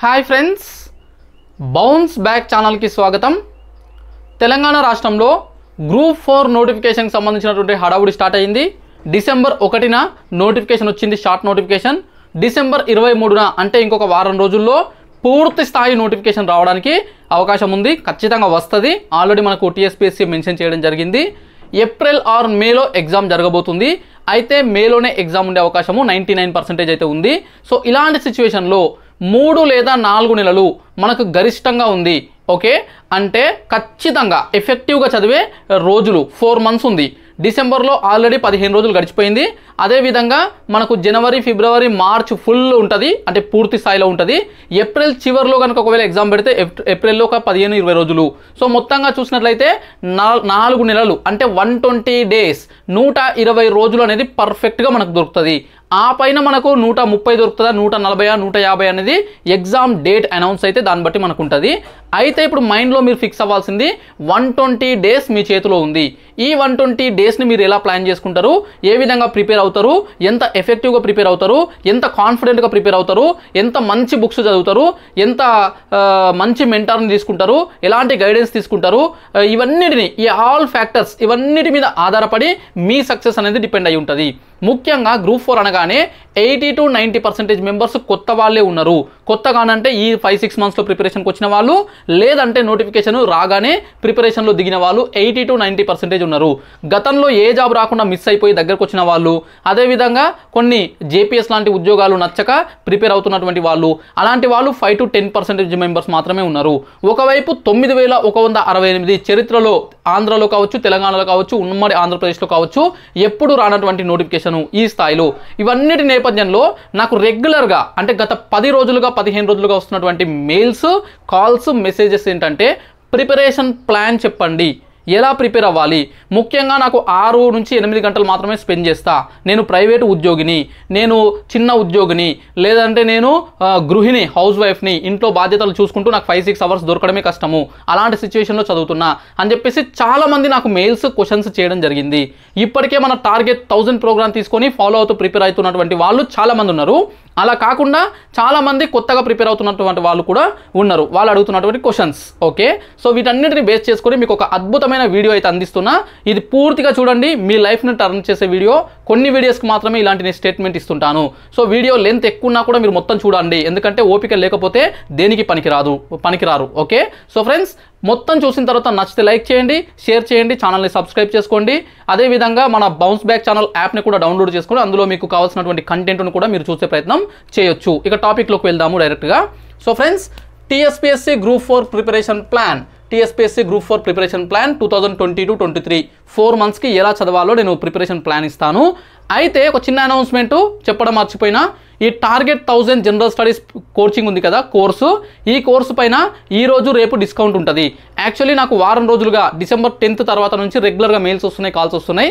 hi friends bounce back ఛానల్కి స్వాగతం తెలంగాణ రాష్ట్రంలో గ్రూప్ ఫోర్ నోటిఫికేషన్కి సంబంధించినటువంటి హడావుడి స్టార్ట్ అయింది డిసెంబర్ ఒకటిన నోటిఫికేషన్ వచ్చింది షార్ట్ నోటిఫికేషన్ డిసెంబర్ ఇరవై మూడున అంటే ఇంకొక వారం రోజుల్లో పూర్తి స్థాయి నోటిఫికేషన్ రావడానికి అవకాశం ఉంది ఖచ్చితంగా వస్తుంది ఆల్రెడీ మనకు టీఎస్పీఎస్సీ మెన్షన్ చేయడం జరిగింది ఏప్రిల్ ఆర్ మేలో ఎగ్జామ్ జరగబోతుంది అయితే మేలోనే ఎగ్జామ్ ఉండే అవకాశము నైంటీ నైన్ అయితే ఉంది సో ఇలాంటి సిచ్యువేషన్లో మూడు లేదా నాలుగు నెలలు మనకు గరిష్టంగా ఉంది ఓకే అంటే ఖచ్చితంగా ఎఫెక్టివ్గా చదివే రోజులు ఫోర్ మంత్స్ ఉంది డిసెంబర్లో ఆల్రెడీ పదిహేను రోజులు గడిచిపోయింది అదేవిధంగా మనకు జనవరి ఫిబ్రవరి మార్చ్ ఫుల్ ఉంటుంది అంటే పూర్తి స్థాయిలో ఉంటుంది ఏప్రిల్ చివరిలో కనుక ఒకవేళ ఎగ్జామ్ పెడితే ఏప్రిల్లో ఒక పదిహేను ఇరవై రోజులు సో మొత్తంగా చూసినట్లయితే నాలుగు నెలలు అంటే వన్ ట్వంటీ డేస్ నూట ఇరవై రోజులు అనేది పర్ఫెక్ట్గా మనకు దొరుకుతుంది ఆ పైన మనకు నూట ముప్పై దొరుకుతుందా నూట నలభై నూట యాభై అనేది ఎగ్జామ్ డేట్ అనౌన్స్ అయితే దాన్ని బట్టి మనకు ఉంటుంది అయితే ఇప్పుడు మైండ్లో మీరు ఫిక్స్ అవ్వాల్సింది వన్ డేస్ మీ చేతిలో ఉంది ఈ వన్ ట్వంటీ డేస్ని మీరు ఎలా ప్లాన్ చేసుకుంటారు ఏ విధంగా ప్రిపేర్ అవుతారు ఎంత ఎఫెక్టివ్గా ప్రిపేర్ అవుతారు ఎంత కాన్ఫిడెంట్గా ప్రిపేర్ అవుతారు ఎంత మంచి బుక్స్ చదువుతారు ఎంత మంచి మెంటార్ని తీసుకుంటారు ఎలాంటి గైడెన్స్ తీసుకుంటారు ఇవన్నిటిని ఈ ఆల్ ఫ్యాక్టర్స్ ఇవన్నిటి మీద ఆధారపడి మీ సక్సెస్ అనేది డిపెండ్ అయి ఉంటుంది ముఖ్యంగా గ్రూప్ ఫోర్ అనగానే eighty to ninety percentage members కొత్త వాళ్ళే ఉన్నారు కొత్తగానంటే ఈ ఫైవ్ సిక్స్ మంత్స్లో ప్రిపరేషన్కి వచ్చిన వాళ్ళు లేదంటే నోటిఫికేషన్ రాగానే ప్రిపరేషన్లో దిగిన వాళ్ళు ఎయిటీ టు నైంటీ పర్సెంటేజ్ ఉన్నారు గతంలో ఏ జాబ్ రాకుండా మిస్ అయిపోయి దగ్గరకు వచ్చిన వాళ్ళు అదేవిధంగా కొన్ని జేపీఎస్ లాంటి ఉద్యోగాలు నచ్చక ప్రిపేర్ అవుతున్నటువంటి వాళ్ళు అలాంటి వాళ్ళు five to ten percentage members మాత్రమే ఉన్నారు ఒకవైపు తొమ్మిది వేల ఒక వంద అరవై ఎనిమిది చరిత్రలో ఆంధ్రలో కావచ్చు తెలంగాణలో కావచ్చు ఉమ్మడి ఆంధ్రప్రదేశ్లో కావచ్చు ఎప్పుడు రానటువంటి నోటిఫికేషన్ ఈ స్థాయిలో ఇవన్నిటి నేపథ్యంలో నాకు రెగ్యులర్గా అంటే గత పది రోజులుగా పదిహేను రోజులుగా వస్తున్నటువంటి మెయిల్స్ కాల్స్ మెసేజెస్ ఏంటంటే ప్రిపరేషన్ ప్లాన్ చెప్పండి ఎలా ప్రిపేర్ అవ్వాలి ముఖ్యంగా నాకు ఆరు నుంచి ఎనిమిది గంటలు మాత్రమే స్పెండ్ చేస్తా నేను ప్రైవేటు ఉద్యోగిని నేను చిన్న ఉద్యోగిని లేదంటే నేను గృహిణి హౌస్ వైఫ్ని ఇంట్లో బాధ్యతలు చూసుకుంటూ నాకు ఫైవ్ సిక్స్ అవర్స్ దొరకడమే కష్టము అలాంటి సిచ్యువేషన్లో చదువుతున్నా అని చెప్పేసి చాలామంది నాకు మెయిల్స్ క్వశ్చన్స్ చేయడం జరిగింది ఇప్పటికే మన టార్గెట్ థౌజండ్ ప్రోగ్రామ్ తీసుకొని ఫాలో అవుతూ ప్రిపేర్ అవుతున్నటువంటి వాళ్ళు చాలామంది ఉన్నారు అలా కాకుండా చాలామంది కొత్తగా ప్రిపేర్ అవుతున్నటువంటి వాళ్ళు కూడా ఉన్నారు వాళ్ళు అడుగుతున్నటువంటి క్వశ్చన్స్ ఓకే సో వీటన్నిటిని బేస్ చేసుకొని మీకు ఒక అద్భుతమైన అద్భుతమైన వీడియో అయితే అందిస్తున్నా ఇది పూర్తిగా చూడండి మీ లైఫ్ను టర్న్ చేసే వీడియో కొన్ని వీడియోస్కి మాత్రమే ఇలాంటి నేను స్టేట్మెంట్ ఇస్తుంటాను సో వీడియో లెంత్ ఎక్కువన్నా కూడా మీరు మొత్తం చూడండి ఎందుకంటే ఓపిక లేకపోతే దేనికి పనికిరాదు పనికిరారు ఓకే సో ఫ్రెండ్స్ మొత్తం చూసిన తర్వాత నచ్చితే లైక్ చేయండి షేర్ చేయండి ఛానల్ని సబ్స్క్రైబ్ చేసుకోండి అదేవిధంగా మన బౌన్స్ బ్యాక్ ఛానల్ యాప్ని కూడా డౌన్లోడ్ చేసుకోండి అందులో మీకు కావాల్సినటువంటి కంటెంట్ను కూడా మీరు చూసే ప్రయత్నం చేయొచ్చు ఇక టాపిక్లోకి వెళ్దాము డైరెక్ట్గా so friends TSPSC group four preparation plan TSPSC group four preparation plan two thousand twenty two twenty three four మంత్స్కి ఎలా చదవాలో నేను ప్రిపరేషన్ ప్లాన్ ఇస్తాను అయితే ఒక చిన్న అనౌన్స్మెంట్ చెప్పడం మర్చిపోయినా ఈ target thousand general studies coaching ఉంది కదా కోర్సు ఈ కోర్సు పైన ఈరోజు రేపు డిస్కౌంట్ ఉంటుంది యాక్చువల్లీ నాకు వారం రోజులుగా డిసెంబర్ టెన్త్ తర్వాత నుంచి రెగ్యులర్గా మెయిల్స్ వస్తున్నాయి కాల్స్ వస్తున్నాయి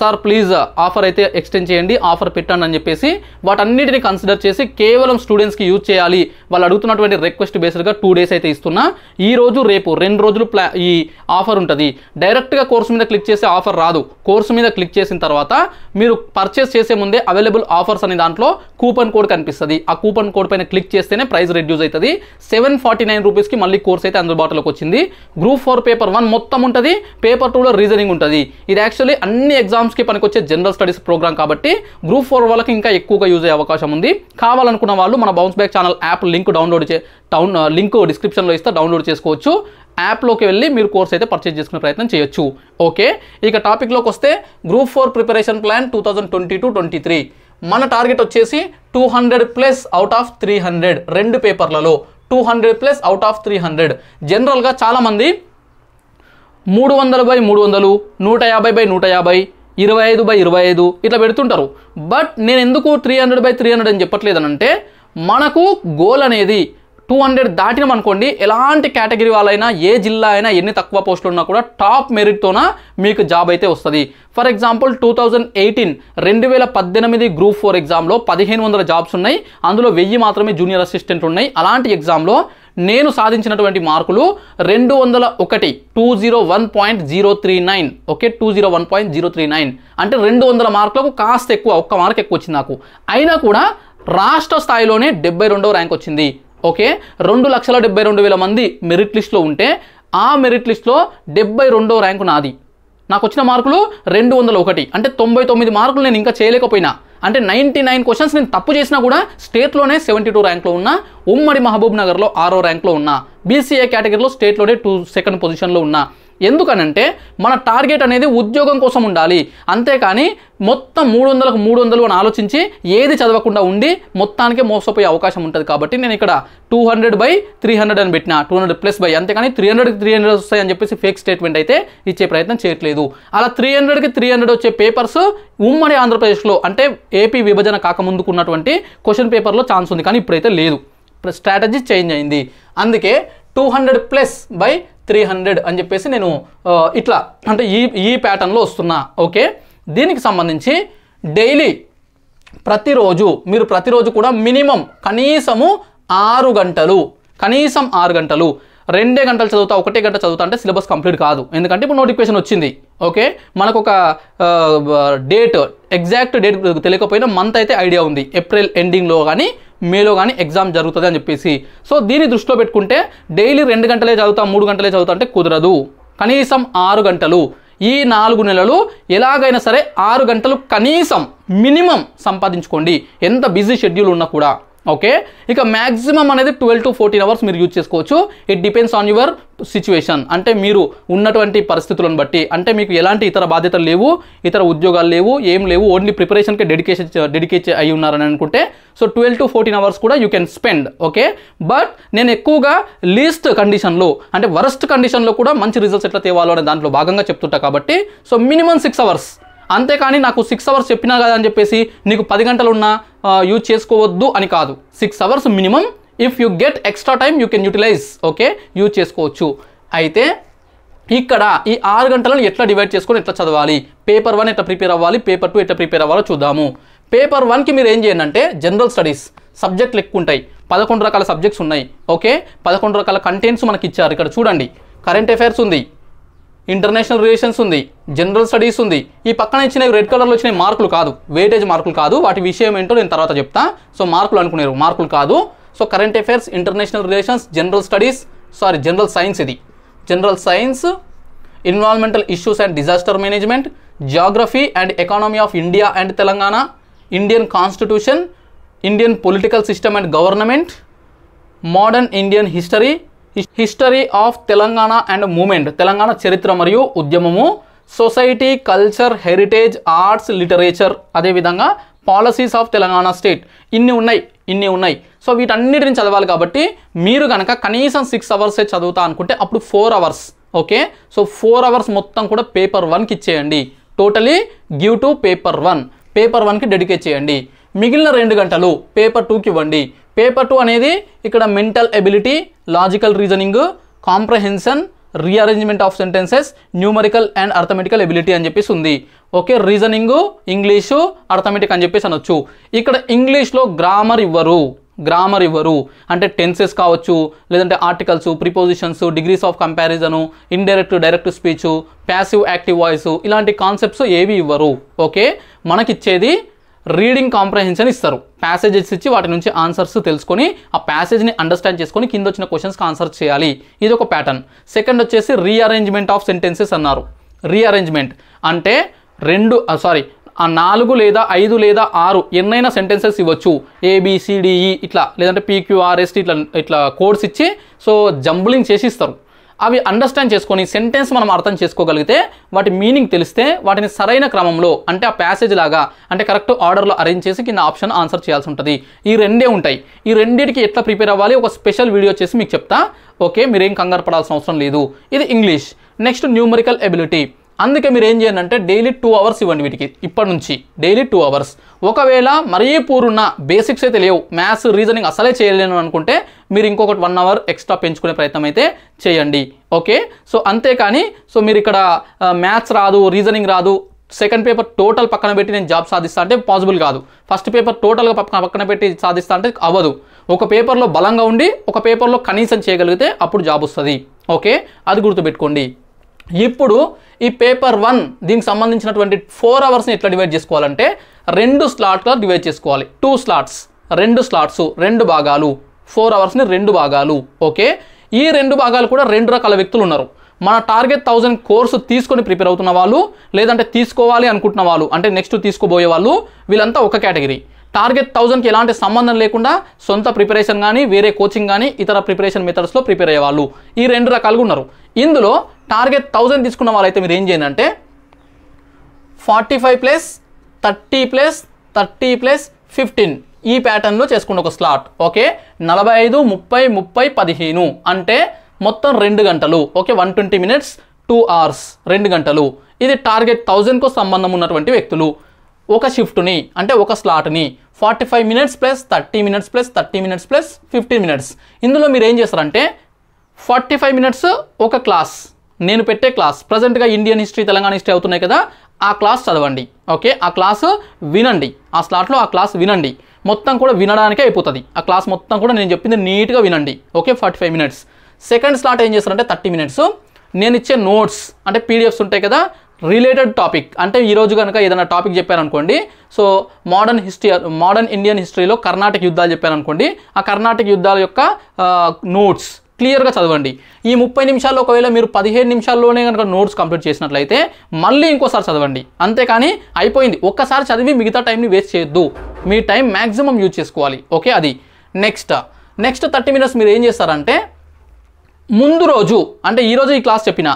సార్ ప్లీజ్ ఆఫర్ అయితే ఎక్స్టెండ్ చేయండి ఆఫర్ పెట్టండి అని చెప్పేసి వాటన్నిటిని కన్సిడర్ చేసి కేవలం స్టూడెంట్స్కి యూజ్ చేయాలి వాళ్ళు అడుగుతున్నటువంటి రిక్వెస్ట్ బేస్డ్గా టూ డేస్ అయితే ఇస్తున్నా ఈ రోజు రేపు రెండు రోజులు ప్లా ఈ ఆఫర్ ఉంటుంది డైరెక్ట్గా కోర్సు మీద క్లిక్ చేసే ఆఫర్ రాదు కోర్సు మీద క్లిక్ చేసిన తర్వాత మీరు పర్చేస్ చేసే ముందే అవైలబుల్ ఆఫర్స్ అనే దాంట్లో కూ కూపన్ కోడ్ కనిపిస్తుంది ఆ కూపన్ కోడ్ పైన క్లిక్ చేస్తేనే ప్రైస్ రెడ్యూస్ అవుతుంది సెవెన్ ఫార్టీ నైన్ రూపీస్కి మళ్ళీ కోర్స్ అయితే అందుబాటులోకి వచ్చింది గ్రూప్ ఫోర్ పేపర్ వన్ మొత్తం ఉంటుంది పేపర్ టూలో రీజనింగ్ ఉంటుంది ఇది యాక్చువల్లీ అన్ని ఎగ్జామ్స్కి పనికొచ్చే జనరల్ స్టడీస్ ప్రోగ్రామ్ కాబట్టి గ్రూప్ ఫోర్ వాళ్ళకి ఇంకా ఎక్కువగా యూజ్ అయ్యే అవకాశం ఉంది కావాలనుకున్న వాళ్ళు మన bounce back channel app link download చే డౌన్ లింక్ డిస్క్రిప్షన్లో ఇస్తే డౌన్లోడ్ చేసుకోవచ్చు యాప్లోకి వెళ్ళి మీరు కోర్స్ అయితే పర్చేజ్ చేసుకునే ప్రయత్నం చేయొచ్చు ఓకే ఇక టాపిక్లోకి వస్తే group four preparation plan two thousand twenty two twenty three మన టార్గెట్ వచ్చేసి two hundred plus out of three hundred రెండు పేపర్లలో two hundred plus out of three hundred జనరల్గా చాలామంది మూడు వందల బై మూడు వందలు నూట యాభై బై నూట యాభై ఇరవై ఐదు బై ఇరవై ఐదు ఇట్లా పెడుతుంటారు బట్ నేను ఎందుకు three hundred by three hundred అని చెప్పట్లేదనంటే మనకు గోల్ అనేది టూ హండ్రెడ్ దాటినం అనుకోండి ఎలాంటి కేటగిరీ వాళ్ళైనా ఏ జిల్లా అయినా ఎన్ని తక్కువ పోస్టులు ఉన్నా కూడా టాప్ మెరిట్తోన మీకు జాబ్ అయితే వస్తుంది for example two thousand eighteen రెండు వేల పద్దెనిమిది గ్రూప్ ఫోర్ ఎగ్జామ్లో పదిహేను వందల జాబ్స్ ఉన్నాయి అందులో వెయ్యి మాత్రమే జూనియర్ అసిస్టెంట్ ఉన్నాయి అలాంటి ఎగ్జామ్లో నేను సాధించినటువంటి మార్కులు రెండు వందల ఒకటి two zero one point zero three nine okay two zero one point zero three nine అంటే రెండు వందల మార్కులకు కాస్త ఎక్కువ ఒక్క మార్క్ ఎక్కువ వచ్చింది నాకు అయినా కూడా రాష్ట్ర స్థాయిలోనే డెబ్బై రెండవ ర్యాంక్ వచ్చింది ఓకే రెండు లక్షల డెబ్బై రెండు వేల మంది మెరిట్ లిస్ట్లో ఉంటే ఆ మెరిట్ లిస్ట్లో డెబ్బై రెండో ర్యాంకు నాది నాకు వచ్చిన మార్కులు రెండు వందల ఒకటి అంటే తొంభై తొమ్మిది మార్కులు నేను ఇంకా చేయలేకపోయినా అంటే నైంటీ నైన్ క్వశ్చన్స్ నేను తప్పు చేసినా కూడా స్టేట్లోనే సెవెంటీ టూ ర్యాంక్లో ఉన్న ఉమ్మడి మహబూబ్ నగర్లో ఆరో ర్యాంక్లో ఉన్న బీసీఏ కేటగిరీలో స్టేట్లోనే టూ సెకండ్ పొజిషన్లో ఉన్నా ఎందుకనంటే మన టార్గెట్ అనేది ఉద్యోగం కోసం ఉండాలి అంతేకాని మొత్తం మూడు వందలకు మూడు వందలు అని ఆలోచించి ఏది చదవకుండా ఉండి మొత్తానికి మోసపోయే అవకాశం ఉంటుంది కాబట్టి నేను ఇక్కడ two hundred by three hundred అని పెట్టిన టూ హండ్రెడ్ ప్లస్ బై అంతేకాని త్రీ హండ్రెడ్కి త్రీ హండ్రెడ్ వస్తాయని చెప్పేసి ఫేక్ స్టేట్మెంట్ అయితే ఇచ్చే ప్రయత్నం చేయట్లేదు అలా త్రీ హండ్రెడ్కి త్రీ హండ్రెడ్ వచ్చే పేపర్స్ ఉమ్మడి ఆంధ్రప్రదేశ్లో అంటే ఏపీ విభజన కాకముందుకున్నటువంటి క్వశ్చన్ పేపర్లో ఛాన్స్ ఉంది కానీ ఇప్పుడైతే లేదు స్ట్రాటజీ చేంజ్ అయింది అందుకే two hundred plus by three hundred అని చెప్పేసి నేను ఇట్లా అంటే ఈ ఈ ప్యాటర్న్లో వస్తున్నా ఓకే దీనికి సంబంధించి డైలీ ప్రతిరోజు మీరు ప్రతిరోజు కూడా మినిమం కనీసము ఆరు గంటలు కనీసం ఆరు గంటలు రెండే గంటలు చదువుతా ఒకటే గంట చదువుతా అంటే సిలబస్ కంప్లీట్ కాదు ఎందుకంటే ఇప్పుడు నోటిఫికేషన్ వచ్చింది ఓకే మనకు ఒక డేట్ ఎగ్జాక్ట్ డేట్ తెలియకపోయినా మంత్ అయితే ఐడియా ఉంది ఏప్రిల్ ఎండింగ్లో కానీ మేలో కానీ ఎగ్జామ్ జరుగుతుంది అని చెప్పేసి సో దీన్ని దృష్టిలో పెట్టుకుంటే డైలీ రెండు గంటలే చదువుతా మూడు గంటలే చదువుతా అంటే కుదరదు కనీసం ఆరు గంటలు ఈ నాలుగు నెలలు ఎలాగైనా సరే ఆరు గంటలు కనీసం మినిమం సంపాదించుకోండి ఎంత బిజీ షెడ్యూల్ ఉన్నా కూడా ఓకే ఇక మ్యాక్సిమం అనేది ట్వెల్వ్ టు ఫోర్టీన్ అవర్స్ మీరు యూజ్ చేసుకోవచ్చు it depends on your situation అంటే మీరు ఉన్నటువంటి పరిస్థితులను బట్టి అంటే మీకు ఎలాంటి ఇతర బాధ్యతలు లేవు ఇతర ఉద్యోగాలు లేవు ఏం లేవు ఓన్లీ ప్రిపరేషన్కి డెడికేషన్ డెడికేట్ అయి ఉన్నారని అనుకుంటే so twelve to fourteen hours కూడా you can spend okay but నేను ఎక్కువగా లీస్ట్ కండిషన్లో అంటే వరస్ట్ కండిషన్లో కూడా మంచి రిజల్ట్స్ ఎట్లా తేవాలో అనే దాంట్లో భాగంగా చెప్తుంటా కాబట్టి సో మినిమం సిక్స్ అవర్స్ అంతేకాని నాకు సిక్స్ అవర్స్ చెప్పినా కదా అని చెప్పేసి నీకు పది గంటలు ఉన్న యూజ్ చేసుకోవద్దు అని కాదు six hours minimum if you get extra time you can utilise okay use చేసుకోవచ్చు అయితే ఇక్కడ ఈ ఆరు గంటలను ఎట్లా డివైడ్ చేసుకొని ఎట్లా చదవాలి పేపర్ వన్ ఎట్లా ప్రిపేర్ అవ్వాలి పేపర్ టూ ఎట్లా ప్రిపేర్ అవ్వాలో చూద్దాము పేపర్ వన్కి మీరు ఏం చేయండి అంటే జనరల్ స్టడీస్ సబ్జెక్ట్లు ఎక్కువ ఉంటాయి పదకొండు రకాల సబ్జెక్ట్స్ ఉన్నాయి ఓకే పదకొండు రకాల కంటెంట్స్ మనకి ఇచ్చారు ఇక్కడ చూడండి కరెంట్ అఫైర్స్ ఉంది ఇంటర్నేషనల్ రిలేషన్స్ ఉంది జనరల్ స్టడీస్ ఉంది ఈ పక్కన ఇచ్చినవి రెడ్ కలర్లో వచ్చినవి మార్కులు కాదు వెయిటేజ్ మార్కులు కాదు వాటి విషయం ఏంటో నేను తర్వాత చెప్తా సో మార్కులు అనుకునేరు మార్కులు కాదు so current affairs international relations general studies sorry general science ఇది general science environmental issues and disaster management geography and economy of India and Telangana Indian constitution Indian political system and government modern Indian history history of Telangana and movement Telangana చరిత్ర మరియు ఉద్యమము society culture heritage arts literature అదేవిధంగా policies of Telangana state ఇన్ని ఉన్నాయి ఇన్ని ఉన్నాయి so వీటన్నిటిని చదవాలి కాబట్టి మీరు కనుక కనీసం సిక్స్ అవర్సే చదువుతా అనుకుంటే అప్పుడు four hours okay so four hours మొత్తం కూడా పేపర్ వన్కి ఇచ్చేయండి totally give to paper one paper వన్కి డెడికేట్ చేయండి మిగిలిన రెండు గంటలు పేపర్ టూకి ఇవ్వండి పేపర్ టూ అనేది ఇక్కడ mental ability logical reasoning comprehension rearrangement of sentences numerical and arithmetical ability అని చెప్పేసి ఉంది ఓకే రీజనింగ్ ఇంగ్లీషు అర్థమెటిక్ అని చెప్పేసి అనొచ్చు ఇక్కడ ఇంగ్లీష్లో గ్రామర్ ఇవ్వరు గ్రామర్ ఇవ్వరు అంటే టెన్సెస్ కావచ్చు లేదంటే articles prepositions degrees of comparison indirect direct speech passive active voice ఇలాంటి కాన్సెప్ట్స్ ఏవి ఇవ్వరు ఓకే మనకిచ్చేది రీడింగ్ కాంప్రహెన్షన్ ఇస్తారు ప్యాసేజెస్ ఇచ్చి వాటి నుంచి ఆన్సర్స్ తెలుసుకొని ఆ ప్యాసేజ్ని అండర్స్టాండ్ చేసుకొని కింద వచ్చిన క్వశ్చన్స్కి ఆన్సర్ చేయాలి ఇది ఒక ప్యాటర్న్ సెకండ్ వచ్చేసి రీఅరేంజ్మెంట్ ఆఫ్ సెంటెన్సెస్ అన్నారు రీఅరేంజ్మెంట్ అంటే రెండు సారీ ఆ నాలుగు లేదా ఐదు లేదా ఆరు ఎన్నైనా సెంటెన్సెస్ ఇవ్వచ్చు ఏబిసిడిఈ e ఇట్లా లేదంటే పీక్యూఆర్ఎస్టీ ఇట్లా ఇట్లా కోడ్స్ ఇచ్చి సో జంబులింగ్ చేసి ఇస్తారు అవి అండర్స్టాండ్ చేసుకొని సెంటెన్స్ మనం అర్థం చేసుకోగలిగితే వాటి మీనింగ్ తెలిస్తే వాటిని సరైన క్రమంలో అంటే ఆ ప్యాసేజ్ లాగా అంటే కరెక్ట్ ఆర్డర్లో అరేంజ్ చేసి కింద ఆప్షన్ ఆన్సర్ చేయాల్సి ఉంటుంది ఈ రెండే ఉంటాయి ఈ రెండింటికి ఎట్లా ప్రిపేర్ అవ్వాలి ఒక స్పెషల్ వీడియో చేసి మీకు చెప్తా ఓకే మీరేం కంగారు పడాల్సిన అవసరం లేదు ఇది ఇంగ్లీష్ నెక్స్ట్ న్యూమరికల్ ఎబిలిటీ అందుకే మీరు ఏం చేయండి అంటే డైలీ టూ అవర్స్ ఇవ్వండి వీటికి ఇప్పటి నుంచి డైలీ టూ అవర్స్ ఒకవేళ మరీ పూరున్న బేసిక్స్ అయితే లేవు మ్యాథ్స్ రీజనింగ్ అసలే చేయలేను అనుకుంటే మీరు ఇంకొకటి వన్ అవర్ ఎక్స్ట్రా పెంచుకునే ప్రయత్నం అయితే చేయండి ఓకే సో అంతేకాని సో మీరు ఇక్కడ మ్యాథ్స్ uh, రాదు రీజనింగ్ రాదు సెకండ్ పేపర్ టోటల్ పక్కన పెట్టి నేను జాబ్ సాధిస్తా అంటే పాసిబుల్ కాదు ఫస్ట్ పేపర్ టోటల్గా పక్కన పక్కన పెట్టి సాధిస్తా అంటే అవ్వదు ఒక పేపర్లో బలంగా ఉండి ఒక పేపర్లో కనీసం చేయగలిగితే అప్పుడు జాబ్ వస్తుంది ఓకే అది గుర్తుపెట్టుకోండి ఇప్పుడు ఈ పేపర్ వన్ దీనికి సంబంధించినటువంటి ఫోర్ అవర్స్ని ఎట్లా డివైడ్ చేసుకోవాలంటే రెండు స్లాట్గా డివైడ్ చేసుకోవాలి టూ స్లాట్స్ రెండు స్లాట్స్ రెండు భాగాలు ఫోర్ అవర్స్ని రెండు భాగాలు ఓకే ఈ రెండు భాగాలు కూడా రెండు రకాల వ్యక్తులు ఉన్నారు మన టార్గెట్ థౌజండ్ కోర్సు తీసుకొని ప్రిపేర్ అవుతున్న వాళ్ళు లేదంటే తీసుకోవాలి అనుకుంటున్న వాళ్ళు అంటే నెక్స్ట్ తీసుకోబోయే వాళ్ళు వీళ్ళంతా ఒక కేటగిరీ టార్గెట్ థౌజండ్కి ఎలాంటి సంబంధం లేకుండా సొంత ప్రిపరేషన్ కానీ వేరే కోచింగ్ కానీ ఇతర ప్రిపరేషన్ మెథడ్స్లో ప్రిపేర్ అయ్యేవాళ్ళు ఈ రెండు రకాలుగా ఉన్నారు ఇందులో టార్గెట్ థౌజండ్ తీసుకున్న వాళ్ళైతే మీరు ఏం చేయండి అంటే forty five plus thirty plus thirty plus fifteen ఈ ప్యాటర్న్లో చేసుకున్న ఒక స్లాట్ ఓకే నలభై ఐదు ముప్పై ముప్పై పదిహేను అంటే మొత్తం రెండు గంటలు okay one twenty minutes two hours రెండు గంటలు ఇది టార్గెట్ థౌజండ్కు సంబంధం ఉన్నటువంటి వ్యక్తులు ఒక షిఫ్ట్ని అంటే ఒక స్లాట్ని forty five minutes plus thirty minutes plus thirty minutes plus fifteen minutes ఇందులో మీరు ఏం చేస్తారంటే ఫార్టీ ఫైవ్ మినిట్స్ ఒక క్లాస్ నేను పెట్టే క్లాస్ ప్రజెంట్గా ఇండియన్ హిస్టరీ తెలంగాణ హిస్టరీ అవుతున్నాయి కదా ఆ క్లాస్ చదవండి ఓకే ఆ క్లాస్ వినండి ఆ స్లాట్లో ఆ క్లాస్ వినండి మొత్తం కూడా వినడానికే అయిపోతుంది ఆ క్లాస్ మొత్తం కూడా నేను చెప్పింది నీట్గా వినండి okay forty five minutes second slot ఏం చేస్తారంటే థర్టీ మినిట్స్ నేను ఇచ్చే నోట్స్ అంటే పీడిఎఫ్స్ ఉంటాయి కదా రిలేటెడ్ టాపిక్ అంటే ఈరోజు కనుక ఏదైనా టాపిక్ చెప్పారనుకోండి so modern history modern Indian హిస్టరీలో కర్ణాటక యుద్ధాలు చెప్పారనుకోండి ఆ కర్ణాటక యుద్ధాల యొక్క నోట్స్ క్లియర్గా చదవండి ఈ ముప్పై నిమిషాల్లో ఒకవేళ మీరు పదిహేను నిమిషాల్లోనే కనుక నోట్స్ కంప్లీట్ చేసినట్లయితే మళ్ళీ ఇంకోసారి చదవండి అంతేకాని అయిపోయింది ఒక్కసారి చదివి మిగతా టైంని వేస్ట్ చేయొద్దు మీ టైం మ్యాక్సిమం యూజ్ చేసుకోవాలి ఓకే అది నెక్స్ట్ నెక్స్ట్ థర్టీ మినిట్స్ మీరు ఏం చేస్తారంటే ముందు రోజు అంటే ఈరోజు ఈ క్లాస్ చెప్పిన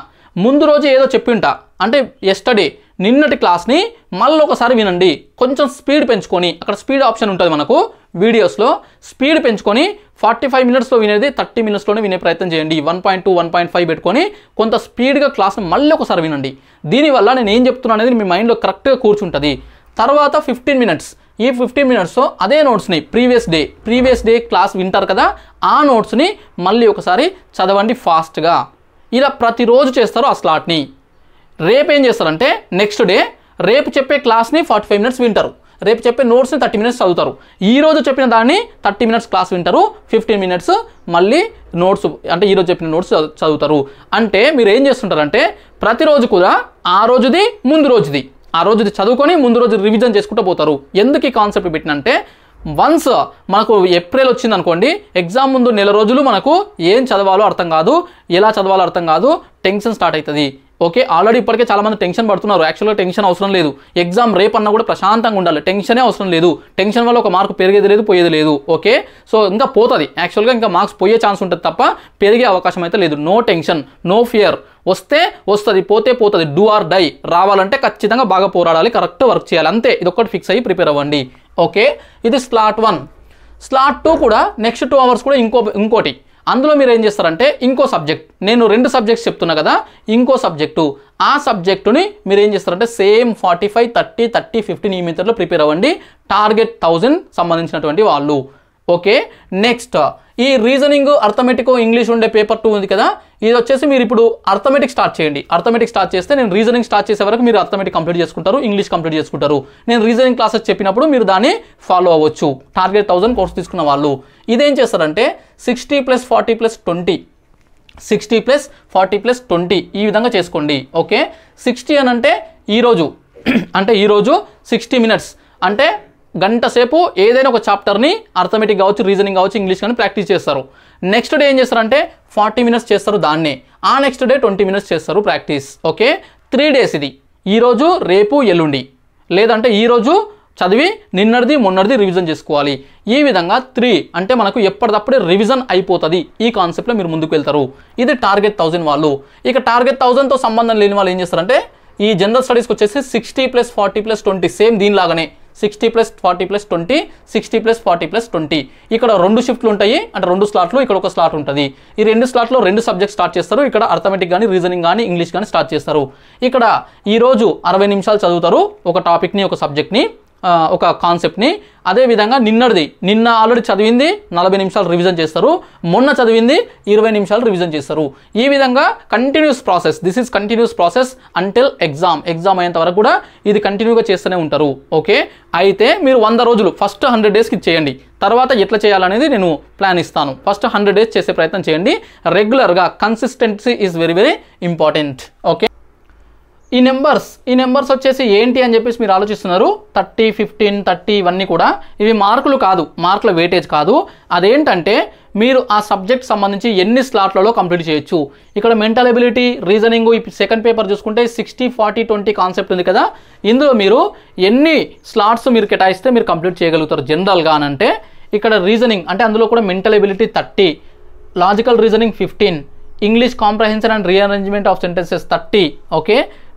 ముందు రోజు ఏదో చెప్పింట అంటే ఎస్టర్డే నిన్నటి క్లాస్ని మళ్ళీ ఒకసారి వినండి కొంచెం స్పీడ్ పెంచుకొని అక్కడ స్పీడ్ ఆప్షన్ ఉంటుంది మనకు వీడియోస్లో స్పీడ్ పెంచుకొని ఫార్టీ ఫైవ్ మినిట్స్లో వినేది థర్టీ మినిట్స్లోనే వినే ప్రయత్నం చేయండి one point two one point five పెట్టుకొని కొంత స్పీడ్గా క్లాస్ని మళ్ళీ ఒకసారి వినండి దీనివల్ల నేను ఏం చెప్తున్నాను అనేది మీ మైండ్లో కరెక్ట్గా కూర్చుంటుంది తర్వాత ఫిఫ్టీన్ మినిట్స్ ఈ ఫిఫ్టీన్ మినిట్స్లో అదే నోట్స్ని previous day previous day class వింటారు కదా ఆ నోట్స్ని మళ్ళీ ఒకసారి చదవండి ఫాస్ట్గా ఇలా ప్రతిరోజు చేస్తారు ఆ స్లాట్ని రేపు ఏం చేస్తారంటే నెక్స్ట్ డే రేపు చెప్పే క్లాస్ని ఫార్టీ ఫైవ్ మినిట్స్ వింటారు రేపు చెప్పే నోట్స్ని థర్టీ మినిట్స్ చదువుతారు ఈరోజు చెప్పిన దాన్ని థర్టీ మినిట్స్ క్లాస్ వింటారు ఫిఫ్టీన్ మినిట్స్ మళ్ళీ నోట్స్ అంటే ఈరోజు చెప్పిన నోట్స్ చదువుతారు అంటే మీరు ఏం చేస్తుంటారంటే ప్రతిరోజు కూడా ఆ రోజుది ముందు రోజుది ఆ రోజుది చదువుకొని ముందు రోజు రివిజన్ చేసుకుంటూ పోతారు ఎందుకు ఈ కాన్సెప్ట్ పెట్టినంటే వన్స్ మనకు ఏప్రిల్ వచ్చింది అనుకోండి ఎగ్జామ్ ముందు నెల రోజులు మనకు ఏం చదవాలో అర్థం కాదు ఎలా చదవాలో అర్థం కాదు టెన్షన్ స్టార్ట్ అవుతుంది ఓకే ఆల్రెడీ ఇప్పటికే చాలామంది టెన్షన్ పడుతున్నారు యాక్చువల్గా టెన్షన్ అవసరం లేదు ఎగ్జామ్ రేపన్నా కూడా ప్రశాంతంగా ఉండాలి టెన్షనే అవసరం లేదు టెన్షన్ వల్ల ఒక మార్క్ పెరిగేది లేదు పోయేది లేదు ఓకే సో ఇంకా పోతుంది యాక్చువల్గా ఇంకా మార్క్స్ పోయే ఛాన్స్ ఉంటుంది తప్ప పెరిగే అవకాశం అయితే లేదు నో టెన్షన్ నో ఫియర్ వస్తే వస్తుంది పోతే పోతుంది డూ ఆర్ డై రావాలంటే ఖచ్చితంగా బాగా పోరాడాలి కరెక్ట్ వర్క్ చేయాలి అంతే ఇది ఒకటి ఫిక్స్ అయ్యి ప్రిపేర్ అవ్వండి ఓకే ఇది స్లాట్ వన్ స్లాట్ టూ కూడా నెక్స్ట్ టూ అవర్స్ కూడా ఇంకో ఇంకోటి అందులో మీరు ఏం చేస్తారంటే ఇంకో సబ్జెక్ట్ నేను రెండు సబ్జెక్ట్స్ చెప్తున్నా కదా ఇంకో సబ్జెక్టు ఆ సబ్జెక్టుని మీరు ఏం చేస్తారంటే same forty five thirty thirty fifteen ఈ మీటర్లో ప్రిపేర్ అవ్వండి టార్గెట్ థౌజండ్ సంబంధించినటువంటి వాళ్ళు ఓకే నెక్స్ట్ ఈ రీజనింగ్ అర్థమెటికో ఇంగ్లీష్ ఉండే పేపర్ టూ ఉంది కదా ఇది వచ్చేసి మీరు ఇప్పుడు అర్థమెటిక్ స్టార్ట్ చేయండి అర్థమెటిక్ స్టార్ట్ చేస్తే నేను రీజనింగ్ స్టార్ట్ చేసే వరకు మీరు అర్థమెటిక్ కంప్లీట్ చేసుకుంటారు ఇంగ్లీష్ కంప్లీట్ చేసుకుంటారు నేను రీజనింగ్ క్లాసెస్ చెప్పినప్పుడు మీరు దాన్ని ఫాలో అవ్వచ్చు టార్గెట్ థౌసండ్ కోర్స్ తీసుకున్న వాళ్ళు ఇదేం చేస్తారంటే sixty plus forty plus twenty sixty plus forty plus twenty ఈ విధంగా చేసుకోండి ఓకే సిక్స్టీ అని అంటే ఈరోజు అంటే ఈరోజు సిక్స్టీ మినిట్స్ అంటే గంట సేపు ఏదైనా ఒక చాప్టర్ని అర్థమెటిక్ కావచ్చు రీజనింగ్ కావచ్చు ఇంగ్లీష్ కానీ ప్రాక్టీస్ చేస్తారు నెక్స్ట్ డే ఏం చేస్తారంటే ఫార్టీ మినిట్స్ చేస్తారు దాన్నే ఆ నెక్స్ట్ డే ట్వంటీ మినిట్స్ చేస్తారు ప్రాక్టీస్ ఓకే త్రీ డేస్ ఇది ఈరోజు రేపు ఎల్లుండి లేదంటే ఈరోజు చదివి నిన్నటిది మొన్నటిది రివిజన్ చేసుకోవాలి ఈ విధంగా త్రీ అంటే మనకు ఎప్పటికప్పుడే రివిజన్ అయిపోతుంది ఈ కాన్సెప్ట్లో మీరు ముందుకు వెళ్తారు ఇది టార్గెట్ థౌజండ్ వాళ్ళు ఇక టార్గెట్ థౌజండ్తో సంబంధం లేని వాళ్ళు ఏం చేస్తారంటే ఈ జనరల్ స్టడీస్కి వచ్చేసి sixty plus forty plus twenty same దీనిలాగానే sixty plus forty plus twenty sixty plus forty plus twenty ఇక్కడ రెండు షిఫ్ట్లు ఉంటాయి అంటే రెండు స్లాట్లు ఇక్కడ ఒక స్లాట్ ఉంటుంది ఈ రెండు స్లాట్లో రెండు సబ్జెక్ట్ స్టార్ట్ చేస్తారు ఇక్కడ అర్థమెటిక్ కానీ రీజనింగ్ కానీ ఇంగ్లీష్ కానీ స్టార్ట్ చేస్తారు ఇక్కడ ఈరోజు అరవై నిమిషాలు చదువుతారు ఒక టాపిక్ని ఒక సబ్జెక్ట్ని ఒక కాన్సెప్ట్ని అదేవిధంగా నిన్నటిది నిన్న ఆల్రెడీ చదివింది నలభై నిమిషాలు రివిజన్ చేస్తారు మొన్న చదివింది ఇరవై నిమిషాలు రివిజన్ చేస్తారు ఈ విధంగా continuous process this is continuous process until exam exam అయ్యేంత వరకు కూడా ఇది కంటిన్యూగా చేస్తూనే ఉంటారు ఓకే అయితే మీరు వంద రోజులు ఫస్ట్ హండ్రెడ్ డేస్కి చేయండి తర్వాత ఎట్లా చేయాలనేది నేను ప్లాన్ ఇస్తాను ఫస్ట్ హండ్రెడ్ డేస్ చేసే ప్రయత్నం చేయండి రెగ్యులర్గా consistency is very very important okay ఈ నెంబర్స్ ఈ నెంబర్స్ వచ్చేసి ఏంటి అని చెప్పేసి మీరు ఆలోచిస్తున్నారు థర్టీ ఫిఫ్టీన్ థర్టీ ఇవన్నీ కూడా ఇవి మార్కులు కాదు మార్కుల వెయిటేజ్ కాదు అదేంటంటే మీరు ఆ సబ్జెక్ట్ సంబంధించి ఎన్ని స్లాట్లలో కంప్లీట్ చేయొచ్చు ఇక్కడ మెంటల్ ఎబిలిటీ రీజనింగ్ ఈ సెకండ్ పేపర్ చూసుకుంటే సిక్స్టీ ఫార్టీ ట్వంటీ కాన్సెప్ట్ ఉంది కదా ఇందులో మీరు ఎన్ని స్లాట్స్ మీరు కేటాయిస్తే మీరు కంప్లీట్ చేయగలుగుతారు జనరల్గా అంటే ఇక్కడ రీజనింగ్ అంటే అందులో కూడా mental ability thirty logical reasoning fifteen English comprehension and rearrangement of sentences thirty okay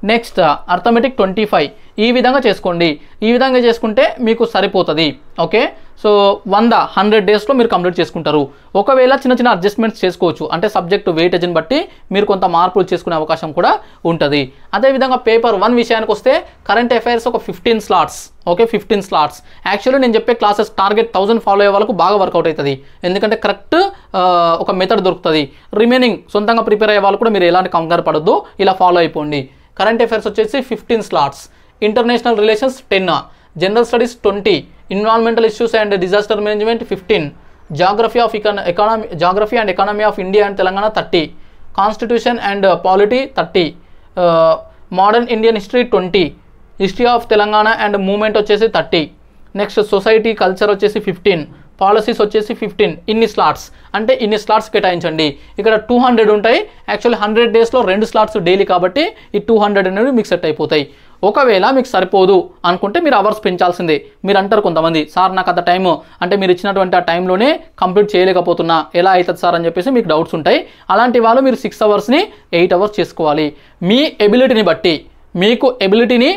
next arithmetic twenty five ఈ విధంగా చేసుకోండి ఈ విధంగా చేసుకుంటే మీకు సరిపోతుంది ఓకే సో వంద హండ్రెడ్ డేస్లో మీరు కంప్లీట్ చేసుకుంటారు ఒకవేళ చిన్న చిన్న అడ్జస్ట్మెంట్స్ చేసుకోవచ్చు అంటే సబ్జెక్ట్ వెయిటేజ్ని బట్టి మీరు కొంత మార్పులు చేసుకునే అవకాశం కూడా ఉంటుంది అదేవిధంగా పేపర్ వన్ విషయానికి వస్తే కరెంట్ అఫైర్స్ ఒక fifteen slots okay fifteen slots actually నేను చెప్పే క్లాసెస్ టార్గెట్ థౌసండ్ ఫాలో అయ్యే వాళ్ళకు బాగా వర్కౌట్ అవుతుంది ఎందుకంటే కరెక్ట్ uh, ఒక మెథడ్ దొరుకుతుంది రిమైనింగ్ సొంతంగా ప్రిపేర్ అయ్యే వాళ్ళు కూడా మీరు ఎలాంటి కంగారు పడద్దు ఇలా ఫాలో అయిపోండి కరెంట్ అఫైర్స్ వచ్చేసి fifteen slots international relations ten general studies twenty environmental issues and disaster management fifteen geography of ఇకాన economy geography and economy of India and Telangana thirty constitution and polity thirty modern Indian history twenty history of Telangana and movement వచ్చేసి thirty next society culture వచ్చేసి fifteen policies వచ్చేసి fifteen ఇన్ని slots అంటే ఇన్ని slots కేటాయించండి ఇక్కడ two hundred ఉంటాయి actually hundred డేస్లో రెండు స్లాట్స్ డైలీ కాబట్టి ఈ టూ హండ్రెడ్ అనేవి మీకు సెట్ అయిపోతాయి ఒకవేళ మీకు సరిపోదు అనుకుంటే మీరు అవర్స్ పెంచాల్సిందే మీరు అంటారు కొంతమంది సార్ నాకు అంత టైము అంటే మీరు ఇచ్చినటువంటి ఆ టైంలోనే కంప్లీట్ చేయలేకపోతున్నా ఎలా అవుతుంది సార్ అని చెప్పేసి మీకు డౌట్స్ ఉంటాయి అలాంటి వాళ్ళు మీరు సిక్స్ అవర్స్ని ఎయిట్ అవర్స్ చేసుకోవాలి మీ ఎబిలిటీని బట్టి మీకు ఎబిలిటీని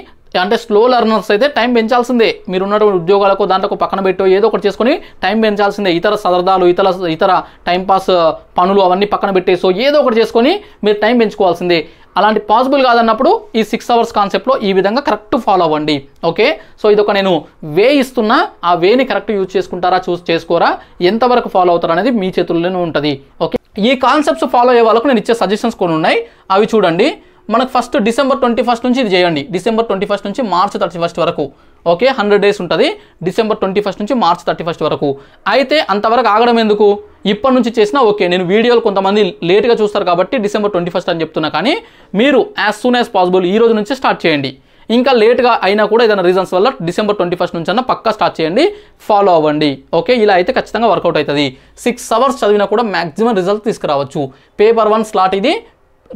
అంటే స్లో లర్నర్స్ అయితే టైం పెంచాల్సిందే మీరు ఉన్నటువంటి ఉద్యోగాలకు దాంట్లో పక్కన పెట్టో ఏదో ఒకటి చేసుకొని టైం పెంచాల్సిందే ఇతర సదర్థాలు ఇతర ఇతర టైంపాస్ uh, పనులు అవన్నీ పక్కన పెట్టేసో ఏదో ఒకటి చేసుకొని మీరు టైం పెంచుకోవాల్సిందే అలాంటి పాసిబుల్ కాదన్నప్పుడు ఈ సిక్స్ అవర్స్ కాన్సెప్ట్లో ఈ విధంగా కరెక్ట్ ఫాలో అవ్వండి ఓకే సో ఇదొక నేను వే ఇస్తున్నా ఆ వేని కరెక్ట్ యూజ్ చేసుకుంటారా చూస్ చేసుకోరా ఎంతవరకు ఫాలో అవుతారు అనేది మీ చేతుల్లోనే ఉంటుంది ఓకే ఈ కాన్సెప్ట్స్ ఫాలో అయ్యే వాళ్ళకు నేను ఇచ్చే సజెషన్స్ కొన్ని ఉన్నాయి అవి చూడండి మనకు ఫస్ట్ డిసెంబర్ ట్వంటీ ఫస్ట్ నుంచి ఇది చేయండి డిసెంబర్ ట్వంటీ ఫస్ట్ నుంచి మార్చ్ థర్టీ ఫస్ట్ వరకు ఓకే హండ్రెడ్ డేస్ ఉంటుంది డిసెంబర్ ట్వంటీ ఫస్ట్ నుంచి మార్చ్ థర్టీ ఫస్ట్ వరకు అయితే అంతవరకు ఆగడం ఎందుకు ఇప్పటి నుంచి చేసినా ఓకే నేను వీడియోలు కొంతమంది లేట్గా చూస్తారు కాబట్టి డిసెంబర్ ట్వంటీ ఫస్ట్ అని చెప్తున్నా కానీ మీరు యాజ్ సూన్ యాజ్ పాసిబుల్ ఈ రోజు నుంచి స్టార్ట్ చేయండి ఇంకా లేట్గా అయినా కూడా ఏదైనా రీజన్స్ వల్ల డిసెంబర్ ట్వంటీ ఫస్ట్ నుంచి అన్న పక్కా స్టార్ట్ చేయండి ఫాలో అవ్వండి ఓకే ఇలా అయితే ఖచ్చితంగా వర్కౌట్ అవుతుంది సిక్స్ అవర్స్ చదివినా కూడా మ్యాక్సిమం రిజల్ట్ తీసుకురావచ్చు పేపర్ వన్ స్లాట్ ఇది